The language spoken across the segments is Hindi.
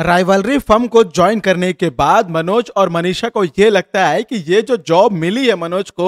राइवलरी फर्म को ज्वाइन करने के बाद मनोज और मनीषा को ये लगता है कि ये जो जॉब मिली है मनोज को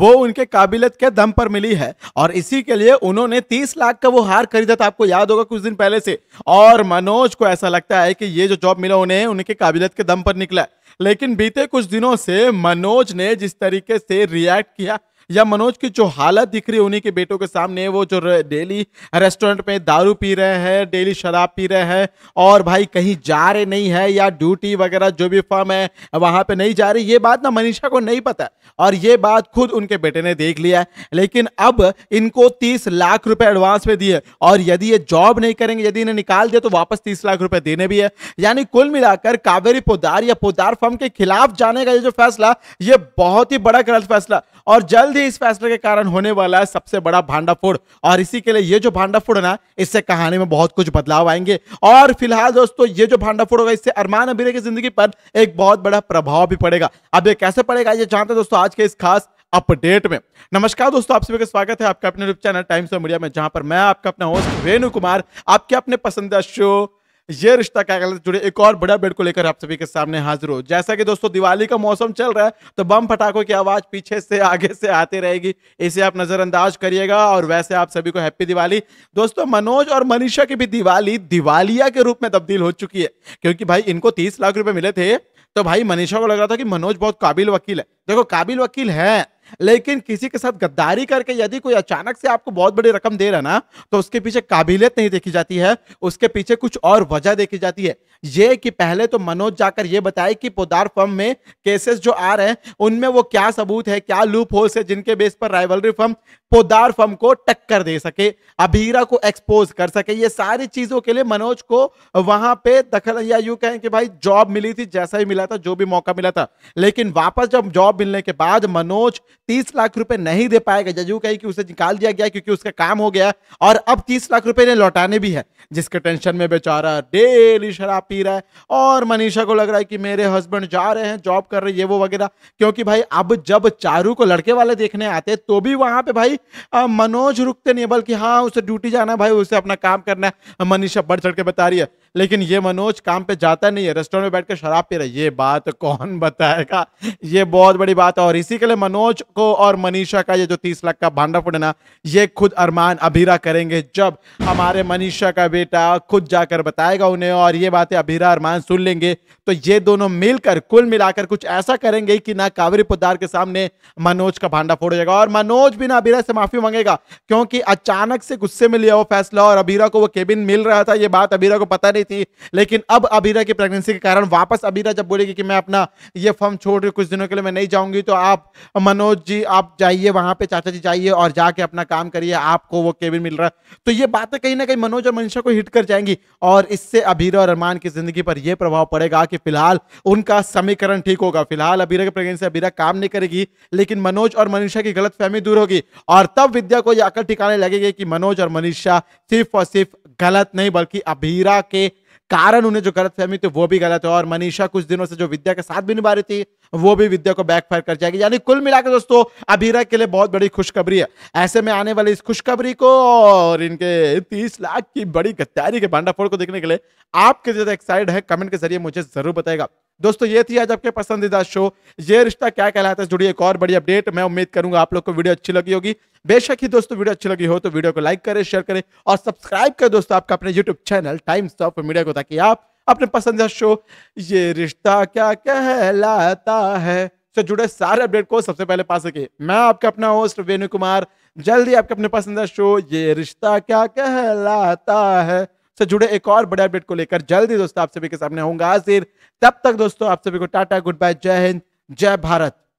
वो उनके काबिलियत के दम पर मिली है और इसी के लिए उन्होंने 30 लाख का वो हार खरीदा था आपको याद होगा कुछ दिन पहले से और मनोज को ऐसा लगता है कि ये जो जॉब मिला उन्हें उनके काबिलियत के दम पर निकला लेकिन बीते कुछ दिनों से मनोज ने जिस तरीके से रिएक्ट किया या मनोज की जो हालत दिख रही है उन्हीं के बेटों के सामने वो जो डेली रेस्टोरेंट में दारू पी रहे हैं डेली शराब पी रहे हैं और भाई कहीं जा रहे नहीं है या ड्यूटी वगैरह जो भी फर्म है वहाँ पर नहीं जा रही ये बात ना मनीषा को नहीं पता और ये बात खुद उनके बेटे ने देख लिया लेकिन अब इनको तीस लाख रुपए एडवांस में दिए और यदि ये जॉब नहीं करेंगे यदि इन्हें निकाल दिया तो वापस तीस लाख रुपए देने भी है यानी कुल मिलाकर कावेरी पोदार या पोदार फर्म के खिलाफ जाने का ये जो फैसला ये बहुत ही बड़ा गलत फैसला और जल्द मुझे इस फैसले के कारण होने वाला है सबसे बड़ा भांडाफोड़ और इसी के लिए ये जो भांडाफोड़ है ना इससे कहानी में बहुत कुछ बदलाव आएंगे और फिलहाल दोस्तों ये जो भांडाफोड़ होगा इससे अरमान अबीरे की जिंदगी पर एक बहुत बड़ा प्रभाव भी पड़ेगा अब ये कैसे पड़ेगा ये जानते दोस्तों आज के इस खास अपडेट में नमस्कार दोस्तों आप सभी का स्वागत है आपका अपने चैनल टाइम्स ऑफ मीडिया में जहां पर मैं आपका अपना होस्ट वेणु कुमार आपके अपने पसंदीदा शो ये रिश्ता क्या कहते जुड़े एक और बड़ा बेड को लेकर आप सभी के सामने हाजिर हो जैसा कि दोस्तों दिवाली का मौसम चल रहा है तो बम फटाखों की आवाज पीछे से आगे से आती रहेगी इसे आप नजरअंदाज करिएगा और वैसे आप सभी को हैप्पी दिवाली दोस्तों मनोज और मनीषा की भी दिवाली दिवालिया के रूप में तब्दील हो चुकी है क्योंकि भाई इनको तीस लाख रुपए मिले थे तो भाई मनीषा को लग रहा था कि मनोज बहुत काबिल वकील है देखो काबिल वकील है लेकिन किसी के साथ गद्दारी करके यदि कोई अचानक से आपको बहुत बड़ी रकम दे रहा ना तो उसके पीछे काबिलियत नहीं देखी जाती है उसके पीछे कुछ और वजह देखी जाती है ये कि पहले तो मनोज जाकर ये बताए कि पोदार फर्म में केसेस जो आ रहे हैं उनमें वो क्या सबूत है क्या लूप होल्स है जिनके बेस पर राइवलरी फर्म पोदार फर्म को टक्कर दे सके अभीरा को एक्सपोज कर सके ये सारी चीजों के लिए मनोज को वहां पे दखल या यू कहें कि भाई जॉब मिली थी जैसा ही मिला था जो भी मौका मिला था लेकिन वापस जब जॉब मिलने के बाद मनोज तीस लाख रुपए नहीं दे पाएगा जजू कही कि उसे निकाल दिया गया क्योंकि उसका काम हो गया और अब तीस लाख रुपए ने लौटाने भी है जिसके टेंशन में बेचारा डेली शराब पी रहा है और मनीषा को लग रहा है कि मेरे हस्बैंड जा रहे हैं जॉब कर रहे ये वो वगैरह क्योंकि भाई अब जब चारू को लड़के वाले देखने आते तो भी वहां पर भाई आ, मनोज रुकते नहीं बल्कि हाँ उसे ड्यूटी जाना भाई उसे अपना काम करना है मनीषा बढ़ चढ़ के बता रही है लेकिन ये मनोज काम पे जाता नहीं है रेस्टोरेंट में बैठ कर शराब पी रहा है ये बात कौन बताएगा ये बहुत बड़ी बात है और इसी के लिए मनोज को को और मनीषा का ये जो तीस लाख का भांडा फूटना ये खुद अरमान अभीरा करेंगे जब हमारे मनीषा का बेटा खुद जाकर बताएगा उन्हें और ये बातें अभीरा अरमान सुन लेंगे तो ये दोनों मिलकर कुल मिलाकर कुछ ऐसा करेंगे कि ना कावेरी पुदार के सामने मनोज का भांडा फोड़ जाएगा और मनोज भी ना अभीरा से माफी मांगेगा क्योंकि अचानक से गुस्से में लिया वो फैसला और अभीरा को वो केबिन मिल रहा था ये बात अभीरा को पता नहीं थी लेकिन अब अभीरा की प्रेगनेंसी के कारण वापस अभीरा जब बोलेगी कि मैं अपना ये फॉर्म छोड़ रही कुछ दिनों के लिए मैं नहीं जाऊंगी तो आप मनोज जी आप जाइए वहां पे चाचा जी जाइए और जाके अपना काम करिए आपको वो केबिन मिल रहा है तो ये बातें कहीं ना कहीं मनोज और मनीषा को हिट कर जाएंगी और इससे अभीरा और अरमान की जिंदगी पर यह प्रभाव पड़ेगा कि फिलहाल उनका समीकरण ठीक होगा फिलहाल अभीरा की प्रेगनेंसी अभीरा काम नहीं करेगी लेकिन मनोज और मनीषा की गलत दूर होगी और तब विद्या को यह अकल ठिकाने लगेगी कि मनोज और मनीषा सिर्फ और सिर्फ गलत नहीं बल्कि अभीरा के कारण उन्हें जो गलत फहमी थी वो भी गलत है और मनीषा कुछ दिनों से जो विद्या के साथ भी निभा रही थी वो भी विद्या को बैकफायर कर जाएगी यानी कुल मिलाकर दोस्तों अभीरा के लिए बहुत बड़ी खुशखबरी है ऐसे में आने वाली इस खुशखबरी को और इनके तीस लाख की बड़ी गत्यारी के भांडाफोड़ को देखने के लिए आपके कितने एक्साइटेड है कमेंट के जरिए मुझे जरूर बताएगा दोस्तों ये थी आज आपके पसंदीदा शो ये रिश्ता क्या कहलाता है जुड़ी एक और बड़ी अपडेट मैं उम्मीद करूंगा आप लोग को वीडियो अच्छी लगी होगी बेशक ही दोस्तों वीडियो अच्छी लगी हो तो वीडियो को लाइक करें शेयर करें और सब्सक्राइब करें दोस्तों आपका अपने YouTube channel Times of Media को ताकि आप अपने पसंदीदा शो ये रिश्ता क्या कहलाता है से जुड़े सारे अपडेट को सबसे पहले पा सके मैं आपका अपना होस्ट वेणु कुमार जल्दी आपके अपने पसंदीदा शो ये रिश्ता क्या कहलाता है से जुड़े एक और बड़े अपडेट को लेकर जल्दी दोस्तों आप सभी के सामने होंगे हाजिर तब तक दोस्तों आप सभी को टाटा गुड बाय जय हिंद जय भारत